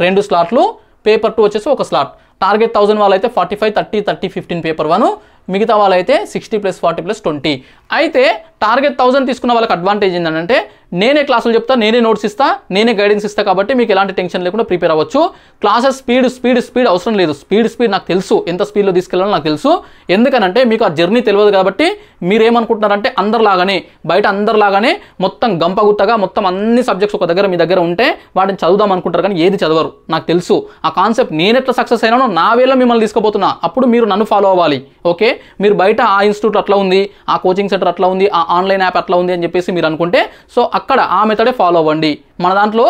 రెండు స్లాట్లు పేపర్ టూ వచ్చేసి ఒక స్లాట్ టార్గెట్ థౌసండ్ వాళ్ళైతే forty five thirty thirty fifteen paper one మిగతా వాళ్ళైతే sixty plus forty plus twenty అయితే టార్గెట్ థౌసండ్ తీసుకున్న వాళ్ళకి అడ్వాంటేజ్ ఏంటంటే నేనే క్లాసులు చెప్తా నేనే నోట్స్ ఇస్తా నేనే గైడెన్స్ ఇస్తా కాబట్టి మీకు ఎలాంటి టెన్షన్ లేకుండా ప్రిపేర్ అవ్వచ్చు క్లాసెస్ స్పీడ్ స్పీడ్ స్పీడ్ అవసరం లేదు స్పీడ్ స్పీడ్ నాకు తెలుసు ఎంత స్పీడ్లో తీసుకెళ్ళాలో నాకు తెలుసు ఎందుకనంటే మీకు ఆ జర్నీ తెలియదు కాబట్టి మీరు ఏమనుకుంటున్నారంటే అందరిలాగానే బయట అందరిలాగానే మొత్తం గంపగుత్తగా మొత్తం అన్ని సబ్జెక్ట్స్ ఒక దగ్గర మీ దగ్గర ఉంటే వాటిని చదువుదాం అనుకుంటారు కానీ ఏది చదవరు నాకు తెలుసు ఆ కాన్సెప్ట్ నేనెట్లా సక్సెస్ అయినానో నా వేళ మిమ్మల్ని తీసుకుపోతున్నా అప్పుడు మీరు నన్ను ఫాలో అవ్వాలి ఓకే మీరు బయట ఆ ఇన్స్టిట్యూట్ అట్లా ఉంది ఆ కోచింగ్ సెంటర్ అట్లా ఉంది ఆ ఆన్లైన్ యాప్ అట్లా ఉంది అని చెప్పేసి మీరు అనుకుంటే సో అక్కడ ఆ మెథడే ఫాలో అవ్వండి మన దాంట్లో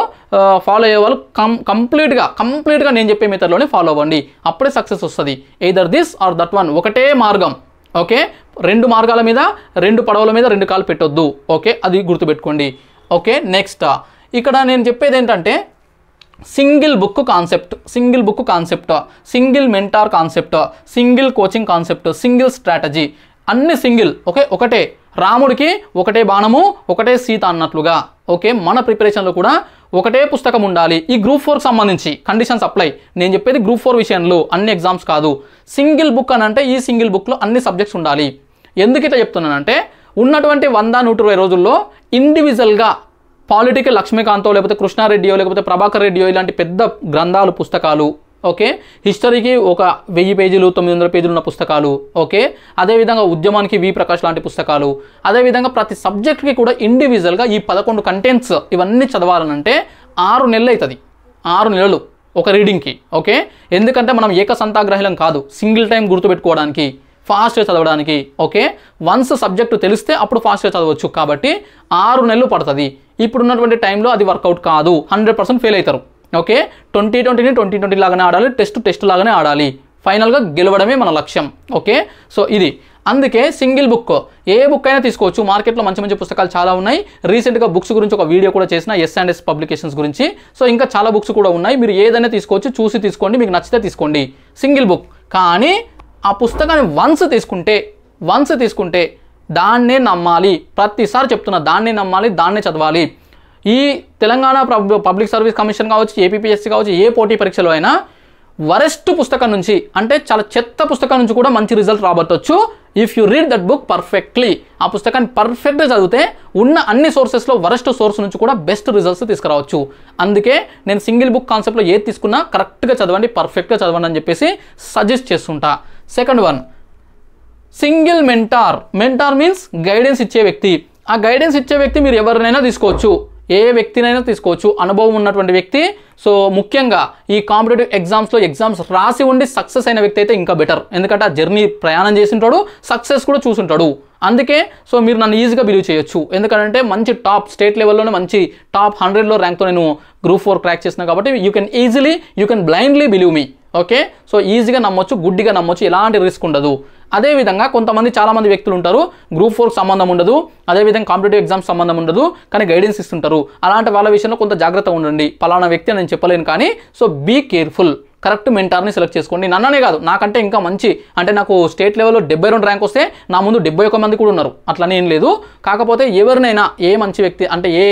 ఫాలో అయ్యే వాళ్ళు కం కంప్లీట్గా కంప్లీట్గా నేను చెప్పే మెథడ్లోనే ఫాలో అవ్వండి అప్పుడే సక్సెస్ వస్తుంది either this or that one ఒకటే మార్గం ఓకే రెండు మార్గాల మీద రెండు పడవల మీద రెండు కాలు పెట్టొద్దు ఓకే అది గుర్తుపెట్టుకోండి ఓకే నెక్స్ట్ ఇక్కడ నేను చెప్పేది ఏంటంటే single book concept single book concept single mentor concept single coaching concept single strategy అన్ని సింగిల్ ఓకే ఒకటే రాముడికి ఒకటే బాణము ఒకటే సీత అన్నట్లుగా ఓకే మన ప్రిపరేషన్లో కూడా ఒకటే పుస్తకం ఉండాలి ఈ గ్రూప్ ఫోర్కి సంబంధించి కండిషన్స్ అప్లై నేను చెప్పేది గ్రూప్ ఫోర్ విషయంలో అన్ని ఎగ్జామ్స్ కాదు సింగిల్ బుక్ అని అంటే ఈ సింగిల్ బుక్లో అన్ని సబ్జెక్ట్స్ ఉండాలి ఎందుకైతే చెప్తున్నానంటే ఉన్నటువంటి వంద నూట ఇరవై రోజుల్లో ఇండివిజువల్గా పాలిటికల్ లక్ష్మీకాంతో లేకపోతే కృష్ణారెడ్డియో లేకపోతే ప్రభాకర్ రెడ్డియో ఇలాంటి పెద్ద గ్రంథాలు పుస్తకాలు ఓకే హిస్టరీకి ఒక వెయ్యి పేజీలు తొమ్మిది వందల పేజీలు ఉన్న పుస్తకాలు ఓకే అదేవిధంగా ఉద్యమానికి వి ప్రకాష్ లాంటి పుస్తకాలు అదేవిధంగా ప్రతి సబ్జెక్ట్కి కూడా ఇండివిజువల్గా ఈ పదకొండు కంటెంట్స్ ఇవన్నీ చదవాలనంటే ఆరు నెలలు అవుతుంది ఆరు నెలలు ఒక రీడింగ్కి ఓకే ఎందుకంటే మనం ఏక సంతాగ్రహీలం కాదు సింగిల్ టైం గుర్తుపెట్టుకోవడానికి ఫాస్ట్గా చదవడానికి ఓకే వన్స్ సబ్జెక్టు తెలిస్తే అప్పుడు ఫాస్ట్గా చదవచ్చు కాబట్టి ఆరు నెలలు పడుతుంది ఇప్పుడున్నటువంటి టైంలో అది వర్కౌట్ కాదు హండ్రెడ్ పర్సెంట్ ఫెయిల్ అవుతారు ఓకే ట్వంటీ ట్వంటీని ట్వంటీ ట్వంటీ లాగానే ఆడాలి టెస్ట్ టెస్ట్ లాగానే ఆడాలి ఫైనల్గా గెలవడమే మన లక్ష్యం ఓకే సో ఇది అందుకే సింగిల్ బుక్ ఏ బుక్ అయినా తీసుకోవచ్చు మార్కెట్లో మంచి మంచి పుస్తకాలు చాలా ఉన్నాయి రీసెంట్గా బుక్స్ గురించి ఒక వీడియో కూడా చేసిన ఎస్ అండ్ ఎస్ పబ్లికేషన్స్ గురించి సో ఇంకా చాలా బుక్స్ కూడా ఉన్నాయి మీరు ఏదైనా తీసుకోవచ్చు చూసి తీసుకోండి మీకు నచ్చితే తీసుకోండి సింగిల్ బుక్ కానీ ఆ పుస్తకాన్ని వన్స్ తీసుకుంటే వన్స్ తీసుకుంటే దాన్నే నమ్మాలి ప్రతిసారి చెప్తున్నా దాన్నే నమ్మాలి దాన్నే చదవాలి ఈ తెలంగాణ పబ్లిక్ సర్వీస్ కమిషన్ కావచ్చు ఏపీఎస్సీ కావచ్చు ఏ పోటీ పరీక్షలో అయినా వరెస్ట్ పుస్తకం నుంచి అంటే చాలా చెత్త పుస్తకం నుంచి కూడా మంచి రిజల్ట్ రాబట్టచ్చు if you read that book perfectly ఆ పుస్తకాన్ని పర్ఫెక్ట్గా చదివితే ఉన్న అన్ని సోర్సెస్లో వరెస్ట్ సోర్స్ నుంచి కూడా బెస్ట్ రిజల్ట్స్ తీసుకురావచ్చు అందుకే నేను సింగిల్ బుక్ కాన్సెప్ట్లో ఏది తీసుకున్నా కరెక్ట్గా చదవండి పర్ఫెక్ట్గా చదవండి అని చెప్పేసి సజెస్ట్ చేస్తుంటా second one single mentor mentor means guidance ఇచ్చే వ్యక్తి ఆ గైడెన్స్ ఇచ్చే వ్యక్తి మీరు ఎవరినైనా తీసుకోవచ్చు ఏ వ్యక్తినైనా తీసుకోవచ్చు అనుభవం ఉన్నటువంటి వ్యక్తి సో ముఖ్యంగా ఈ కాంపిటేటివ్ ఎగ్జామ్స్లో ఎగ్జామ్స్ రాసి ఉండి సక్సెస్ అయిన వ్యక్తి అయితే ఇంకా బెటర్ ఎందుకంటే ఆ జర్నీ ప్రయాణం చేసింటాడు సక్సెస్ కూడా చూసుంటాడు అందుకే సో మీరు నన్ను ఈజీగా బిలీవ్ చేయొచ్చు ఎందుకంటే మంచి టాప్ స్టేట్ లెవెల్లోనే మంచి టాప్ హండ్రెడ్లో ర్యాంక్తో నేను గ్రూప్ ఫోర్ క్రాక్ చేసిన కాబట్టి you can easily you can blindly believe మీ ఓకే సో ఈజీగా నమ్మొచ్చు గుడ్డిగా నమ్మొచ్చు ఎలాంటి రిస్క్ ఉండదు అదేవిధంగా కొంతమంది చాలామంది వ్యక్తులు ఉంటారు గ్రూప్ ఫోర్కి సంబంధం ఉండదు అదేవిధంగా కాంపిటేటివ్ ఎగ్జామ్స్ సంబంధం ఉండదు కానీ గైడెన్స్ ఇస్తుంటారు అలాంటి వాళ్ళ విషయంలో కొంత జాగ్రత్త ఉండండి పలానా వ్యక్తి నేను చెప్పలేను కానీ సో బీ కేర్ఫుల్ కరెక్ట్ మెంటార్ని సెలెక్ట్ చేసుకోండి నన్ననే కాదు నాకంటే ఇంకా మంచి అంటే నాకు స్టేట్ లెవెల్లో డెబ్బై రెండు ర్యాంక్ వస్తే నా ముందు డెబ్బై ఒక మంది కూడా ఉన్నారు అట్లనే ఏం లేదు కాకపోతే ఎవరినైనా ఏ మంచి వ్యక్తి అంటే ఏ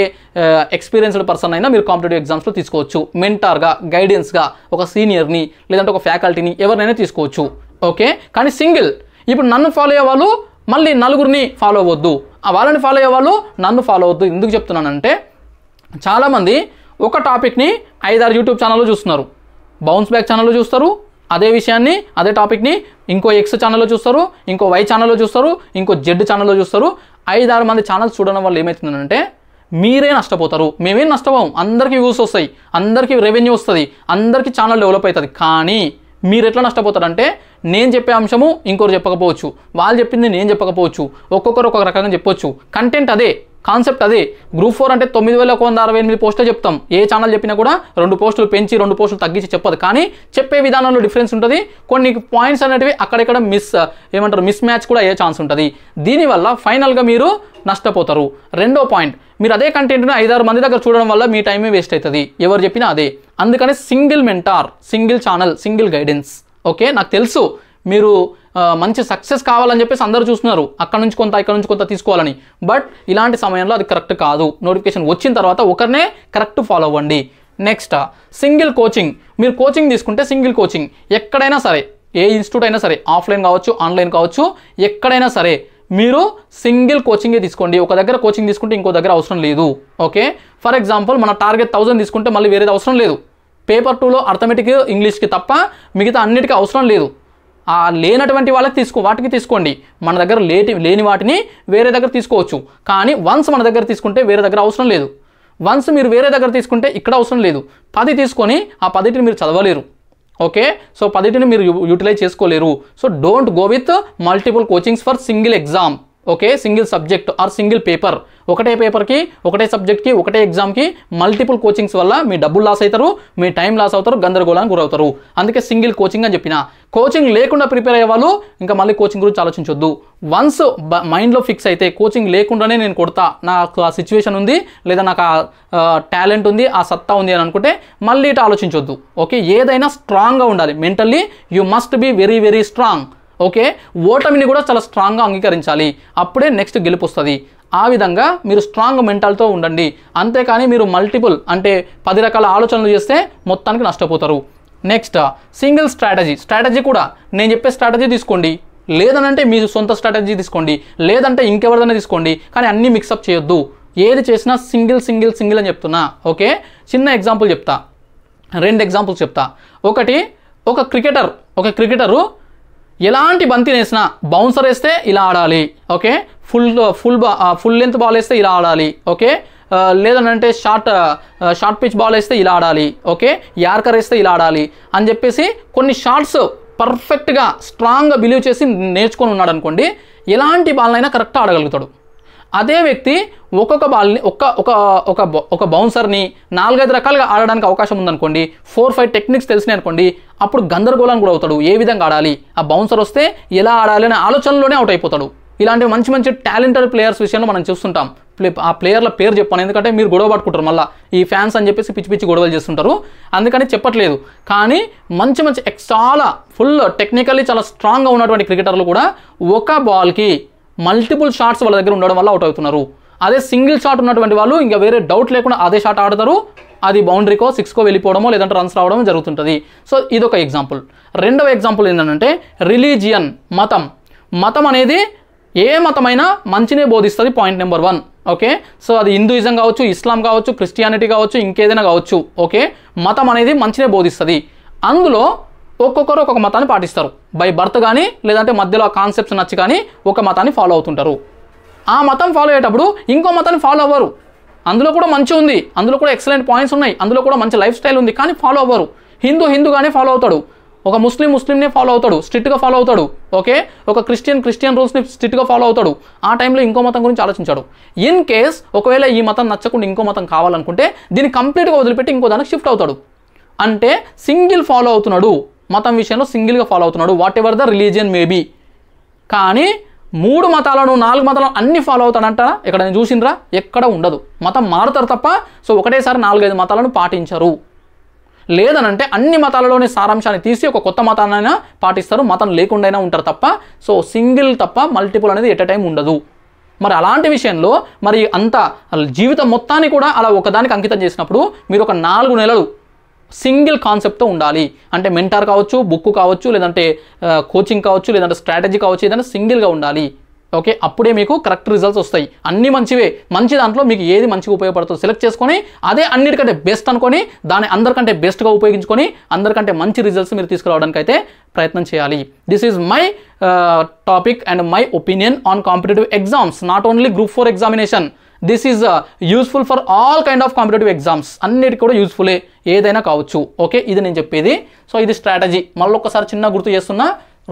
ఎక్స్పీరియన్స్డ్ పర్సన్ అయినా మీరు కాంపిటేటివ్ ఎగ్జామ్స్లో తీసుకోవచ్చు మెంటార్గా గైడెన్స్గా ఒక సీనియర్ని లేదంటే ఒక ఫ్యాకల్టీని ఎవరినైనా తీసుకోవచ్చు ఓకే కానీ సింగిల్ ఇప్పుడు నన్ను ఫాలో అయ్యే వాళ్ళు మళ్ళీ నలుగురిని ఫాలో అవ్వద్దు వాళ్ళని ఫాలో అయ్యే వాళ్ళు నన్ను ఫాలో అవ్వద్దు ఎందుకు చెప్తున్నానంటే చాలామంది ఒక టాపిక్ని ఐదారు యూట్యూబ్ ఛానల్లో చూస్తున్నారు బౌన్స్ బ్యాక్ ఛానల్లో చూస్తారు అదే విషయాన్ని అదే టాపిక్ని ఇంకో ఎక్స్ ఛానల్లో చూస్తారు ఇంకో వై ఛానల్లో చూస్తారు ఇంకో జెడ్ ఛానల్లో చూస్తారు ఐదు ఆరు మంది ఛానల్స్ చూడడం వల్ల ఏమవుతుందంటే మీరే నష్టపోతారు మేమేం నష్టపోం అందరికీ వ్యూస్ వస్తాయి అందరికీ రెవెన్యూ వస్తుంది అందరికీ ఛానల్ డెవలప్ అవుతుంది కానీ మీరు ఎట్లా నష్టపోతారంటే నేను చెప్పే అంశము ఇంకొకరు చెప్పకపోవచ్చు వాళ్ళు చెప్పింది నేను చెప్పకపోవచ్చు ఒక్కొక్కరు ఒక్కొక్క రకంగా చెప్పొచ్చు కంటెంట్ అదే కాన్సెప్ట్ అదే గ్రూప్ ఫోర్ అంటే తొమ్మిది వేల ఒక వంద అరవై ఎనిమిది పోస్టులు చెప్తాం ఏ ఛానల్ చెప్పినా కూడా రెండు పోస్టులు పెంచి రెండు పోస్టులు తగ్గించి చెప్పదు కానీ చెప్పే విధానంలో డిఫరెన్స్ ఉంటుంది కొన్ని పాయింట్స్ అనేటివి అక్కడెక్కడ మిస్ ఏమంటారు మిస్ మ్యాచ్ కూడా అయ్యే ఛాన్స్ ఉంటుంది దీనివల్ల ఫైనల్గా మీరు నష్టపోతారు రెండో పాయింట్ మీరు అదే కంటెంట్ను ఐదారు మంది దగ్గర చూడడం వల్ల మీ టైమే వేస్ట్ అవుతుంది ఎవరు చెప్పినా అదే అందుకనే single mentor single channel single guidance okay నాకు తెలుసు మీరు మంచి సక్సెస్ కావాలని చెప్పేసి అందరూ చూస్తున్నారు అక్కడ నుంచి కొంత ఇక్కడ నుంచి కొంత తీసుకోవాలని బట్ ఇలాంటి సమయంలో అది కరెక్ట్ కాదు నోటిఫికేషన్ వచ్చిన తర్వాత ఒకరినే కరెక్ట్ ఫాలో అవ్వండి నెక్స్ట్ సింగిల్ కోచింగ్ మీరు కోచింగ్ తీసుకుంటే సింగిల్ కోచింగ్ ఎక్కడైనా సరే ఏ ఇన్స్టిట్యూట్ అయినా సరే ఆఫ్లైన్ కావచ్చు ఆన్లైన్ కావచ్చు ఎక్కడైనా సరే మీరు సింగిల్ కోచింగే తీసుకోండి ఒక దగ్గర కోచింగ్ తీసుకుంటే ఇంకో దగ్గర అవసరం లేదు ఓకే ఫర్ ఎగ్జాంపుల్ మన టార్గెట్ థౌసండ్ తీసుకుంటే మళ్ళీ వేరేది అవసరం లేదు పేపర్ టూలో అర్థమెటిక్ ఇంగ్లీష్కి తప్ప మిగతా అన్నిటికీ అవసరం లేదు ఆ లేనటువంటి వాళ్ళకి తీసుకో వాటికి తీసుకోండి మన దగ్గర లేటి లేని వాటిని వేరే దగ్గర తీసుకోవచ్చు కానీ వన్స్ మన దగ్గర తీసుకుంటే వేరే దగ్గర అవసరం లేదు వన్స్ మీరు వేరే దగ్గర తీసుకుంటే ఇక్కడ అవసరం లేదు పది తీసుకొని ఆ పదిటిని మీరు చదవలేరు ఓకే సో పదిటిని మీరు యూటిలైజ్ చేసుకోలేరు so don't go with multiple coachings for single exam okay single subject or single paper ఒకటే పేపర్కి ఒకటే సబ్జెక్ట్కి ఒకటే ఎగ్జామ్కి మల్టిపుల్ కోచింగ్స్ వల్ల మీ డబ్బులు లాస్ అవుతారు మీ టైం లాస్ అవుతారు గందరగోళానికి గురవుతారు అందుకే సింగిల్ కోచింగ్ అని చెప్పిన కోచింగ్ లేకుండా ప్రిపేర్ అయ్యే వాళ్ళు ఇంకా మళ్ళీ కోచింగ్ గురించి ఆలోచించొద్దు వన్స్ మైండ్లో ఫిక్స్ అయితే కోచింగ్ లేకుండానే నేను కొడతా నాకు ఆ సిచ్యువేషన్ ఉంది లేదా నాకు ఆ టాలెంట్ ఉంది ఆ సత్తా ఉంది అని అనుకుంటే మళ్ళీ ఇటు ఆలోచించొద్దు ఓకే ఏదైనా స్ట్రాంగ్గా ఉండాలి mentally you must be very very strong okay ఓటమిని కూడా చాలా స్ట్రాంగ్గా అంగీకరించాలి అప్పుడే నెక్స్ట్ గెలుపు వస్తుంది ఆ విధంగా మీరు స్ట్రాంగ్ మెంటల్తో ఉండండి అంతేకాని మీరు మల్టిపుల్ అంటే పది రకాల ఆలోచనలు చేస్తే మొత్తానికి నష్టపోతారు నెక్స్ట్ సింగిల్ స్ట్రాటజీ స్ట్రాటజీ కూడా నేను చెప్పే స్ట్రాటజీ తీసుకోండి లేదనంటే మీ సొంత స్ట్రాటజీ తీసుకోండి లేదంటే ఇంకెవరిదైనా తీసుకోండి కానీ అన్నీ మిక్సప్ చేయొద్దు ఏది చేసినా సింగిల్ సింగిల్ సింగిల్ అని చెప్తున్నా ఓకే చిన్న ఎగ్జాంపుల్ చెప్తా రెండు ఎగ్జాంపుల్స్ చెప్తా ఒకటి ఒక క్రికెటర్ ఒక క్రికెటరు ఎలాంటి బంతి వేసినా బౌన్సర్ వేస్తే ఇలా ఆడాలి ఓకే ఫుల్ ఫుల్ బా ఫుల్ లెంత్ బాల్ వేస్తే ఇలా ఆడాలి ఓకే uh, లేదనంటే షార్ట్ షార్ట్ పిచ్ బాల్ వేస్తే ఇలా ఆడాలి ఓకే యార్కర్ వేస్తే ఇలా ఆడాలి అని చెప్పేసి కొన్ని షార్ట్స్ పర్ఫెక్ట్గా స్ట్రాంగ్గా బిలీవ్ చేసి నేర్చుకొని ఉన్నాడు అనుకోండి ఎలాంటి బాల్నైనా కరెక్ట్గా ఆడగలుగుతాడు అదే వ్యక్తి ఒక్కొక్క బాల్ని ఒక్క ఒక ఒక ఒక బౌన్సర్ని నాలుగైదు రకాలుగా ఆడడానికి అవకాశం ఉందనుకోండి ఫోర్ ఫైవ్ టెక్నిక్స్ తెలిసినాయి అనుకోండి అప్పుడు గందరగోళాన్ని కూడా అవుతాడు ఏ విధంగా ఆడాలి ఆ బౌన్సర్ వస్తే ఎలా ఆడాలి అనే ఆలోచనలోనే అవుట్ అయిపోతాడు ఇలాంటి మంచి మంచి టాలెంటెడ్ ప్లేయర్స్ విషయంలో మనం చూస్తుంటాం ప్లే ఆ ప్లేయర్ల పేరు చెప్పాను ఎందుకంటే మీరు గొడవ పట్టుకుంటారు మళ్ళీ ఈ ఫ్యాన్స్ అని చెప్పేసి పిచ్చి పిచ్చి గొడవలు చేస్తుంటారు అందుకని చెప్పట్లేదు కానీ మంచి మంచి చాలా ఫుల్ టెక్నికల్లీ చాలా స్ట్రాంగ్గా ఉన్నటువంటి క్రికెటర్లు కూడా ఒక బాల్కి మల్టిపుల్ షాట్స్ వాళ్ళ దగ్గర ఉండడం వల్ల అవుట్ అవుతున్నారు అదే సింగిల్ షాట్ ఉన్నటువంటి వాళ్ళు ఇంకా వేరే డౌట్ లేకుండా అదే షాట్ ఆడతారు అది బౌండరీకో సిక్స్కో వెళ్ళిపోవడమో లేదంటే రన్స్ రావడం జరుగుతుంటుంది సో ఇదొక ఎగ్జాంపుల్ రెండవ ఎగ్జాంపుల్ ఏంటంటే రిలీజియన్ మతం మతం అనేది ఏ మతమైనా మంచినే బోధిస్తుంది point number one okay so అది హిందూయిజం కావచ్చు ఇస్లాం కావచ్చు క్రిస్టియానిటీ కావచ్చు ఇంకేదైనా కావచ్చు ఓకే మతం అనేది మంచినే బోధిస్తుంది అందులో ఒక్కొక్కరు ఒక్కొక్క మతాన్ని పాటిస్తారు బై బర్త్ కానీ లేదంటే మధ్యలో ఆ కాన్సెప్ట్స్ నచ్చి కానీ ఒక మతాన్ని ఫాలో అవుతుంటారు ఆ మతం ఫాలో అయ్యేటప్పుడు ఇంకో మతాన్ని ఫాలో అవ్వరు అందులో కూడా మంచి ఉంది అందులో కూడా ఎక్సలెంట్ పాయింట్స్ ఉన్నాయి అందులో కూడా మంచి లైఫ్ స్టైల్ ఉంది కానీ ఫాలో అవ్వరు హిందూ హిందూగానే ఫాలో అవుతాడు ఒక ముస్లిం ముస్లింనే ఫాలో అవుతాడు స్ట్రిక్ట్గా ఫాలో అవుతాడు ఓకే ఒక క్రిస్టియన్ క్రిస్టియన్ రూల్స్ని స్ట్రిక్ట్గా ఫాలో అవుతాడు ఆ టైంలో ఇంకో మతం గురించి ఆలోచించాడు ఇన్ కేస్ ఒకవేళ ఈ మతం నచ్చకుండా ఇంకో మతం కావాలనుకుంటే దీన్ని కంప్లీట్గా వదిలిపెట్టి ఇంకో దానికి షిఫ్ట్ అవుతాడు అంటే సింగిల్ ఫాలో అవుతున్నాడు మతం విషయంలో సింగిల్గా ఫాలో అవుతున్నాడు whatever the religion maybe కానీ మూడు మతాలను నాలుగు మతాలను అన్ని ఫాలో అవుతాడంట ఇక్కడ నేను చూసిండ్రా ఎక్కడ ఉండదు మతం మారుతారు తప్ప సో ఒకటేసారి నాలుగైదు మతాలను పాటించరు లేదనంటే అన్ని మతాలలోని సారాంశాన్ని తీసి ఒక కొత్త మతాన్నైనా పాటిస్తారు మతం లేకుండా ఉంటారు తప్ప సో సింగిల్ తప్ప మల్టిపుల్ అనేది ఎట్ టైం ఉండదు మరి అలాంటి విషయంలో మరి అంత జీవితం మొత్తాన్ని కూడా అలా ఒకదానికి అంకితం చేసినప్పుడు మీరు ఒక నాలుగు నెలలు సింగిల్ కాన్సెప్ట్తో ఉండాలి అంటే మెంటార్ కావచ్చు బుక్ కావచ్చు లేదంటే కోచింగ్ కావచ్చు లేదంటే స్ట్రాటజీ కావచ్చు ఏదైనా సింగిల్గా ఉండాలి ఓకే అప్పుడే మీకు కరెక్ట్ రిజల్ట్స్ వస్తాయి అన్నీ మంచివే మంచి దాంట్లో మీకు ఏది మంచిగా ఉపయోగపడుతుందో సెలెక్ట్ చేసుకొని అదే అన్నిటికంటే బెస్ట్ అనుకొని దాన్ని అందరికంటే బెస్ట్గా ఉపయోగించుకొని అందరికంటే మంచి రిజల్ట్స్ మీరు తీసుకురావడానికి అయితే ప్రయత్నం చేయాలి this is my topic and my opinion on competitive exams not only group four examination this is useful for all kind of competitive exams అన్నిటికీ కూడా యూస్ఫులే ఏదైనా కావచ్చు ఓకే ఇది నేను చెప్పేది సో ఇది స్ట్రాటజీ మళ్ళీ ఒకసారి చిన్న గుర్తు చేస్తున్నా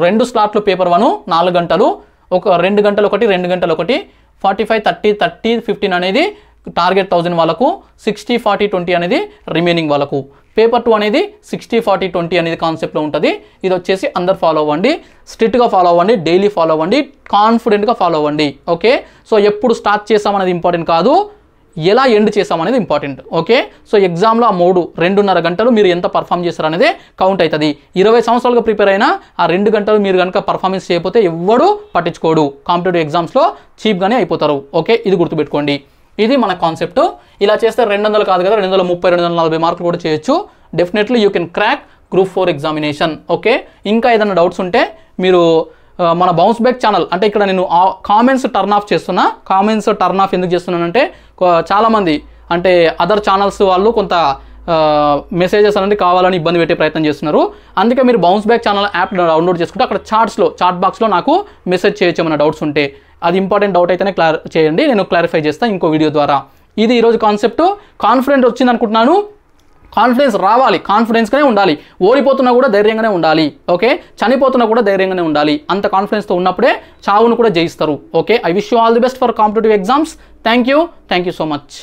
రెండు స్లాట్లు పేపర్ వన్ నాలుగు గంటలు ఒక రెండు గంటలు ఒకటి రెండు గంటలు ఒకటి forty five thirty thirty fifteen అనేది టార్గెట్ థౌజండ్ వాళ్ళకు సిక్స్టీ ఫార్టీ ట్వంటీ అనేది రిమైనింగ్ వాళ్ళకు పేపర్ టూ అనేది సిక్స్టీ ఫార్టీ ట్వంటీ అనేది కాన్సెప్ట్లో ఉంటుంది ఇది వచ్చేసి అందరు ఫాలో అవ్వండి స్ట్రిక్ట్గా ఫాలో అవ్వండి డైలీ ఫాలో అవ్వండి కాన్ఫిడెంట్గా ఫాలో అవ్వండి ఓకే సో ఎప్పుడు స్టార్ట్ చేసామనేది ఇంపార్టెంట్ కాదు ఎలా ఎండ్ చేసామనేది ఇంపార్టెంట్ ఓకే సో ఎగ్జామ్లో ఆ మూడు రెండున్నర గంటలు మీరు ఎంత పర్ఫామ్ చేశారు కౌంట్ అవుతుంది ఇరవై సంవత్సరాలుగా ప్రిపేర్ అయినా ఆ రెండు గంటలు మీరు కనుక పర్ఫార్మెన్స్ చేయకపోతే ఎవ్వడూ పట్టించుకోడు కాంపిటేటివ్ ఎగ్జామ్స్లో చీప్గానే అయిపోతారు ఓకే ఇది గుర్తుపెట్టుకోండి ఇది మన కాన్సెప్ట్ ఇలా చేస్తే రెండు వందలు కాదు కదా రెండు వందల ముప్పై రెండు వందల నలభై మార్కులు కూడా చేయొచ్చు definitely you can crack group four examination okay ఇంకా ఏదైనా డౌట్స్ ఉంటే మీరు మన బౌన్స్ బ్యాక్ ఛానల్ అంటే ఇక్కడ నేను కామెంట్స్ టర్న్ ఆఫ్ చేస్తున్నా కామెంట్స్ టర్న్ ఆఫ్ ఎందుకు చేస్తున్నానంటే చాలామంది అంటే అదర్ ఛానల్స్ వాళ్ళు కొంత మెసేజెస్ అనేది కావాలని ఇబ్బంది పెట్టే ప్రయత్నం చేస్తున్నారు అందుకే మీరు bounce back channel app download చేసుకుంటే అక్కడ చార్ట్స్లో చార్ట్ బాక్స్లో నాకు మెసేజ్ చేయొచ్చు ఏమైనా డౌట్స్ ఉంటే అది ఇంపార్టెంట్ డౌట్ అయితేనే క్లార్ చేయండి నేను క్లారిఫై చేస్తాను ఇంకో వీడియో ద్వారా ఇది ఈరోజు కాన్సెప్ట్ కాన్ఫిడెంట్ వచ్చింది అనుకుంటున్నాను కాన్ఫిడెన్స్ రావాలి కాన్ఫిడెన్స్గానే ఉండాలి ఓడిపోతున్నా కూడా ధైర్యంగానే ఉండాలి ఓకే చనిపోతున్నా కూడా ధైర్యంగానే ఉండాలి అంత కాన్ఫిడెన్స్తో ఉన్నప్పుడే చావును కూడా జయిస్తారు okay I wish you all the best for competitive exams thank you thank you so much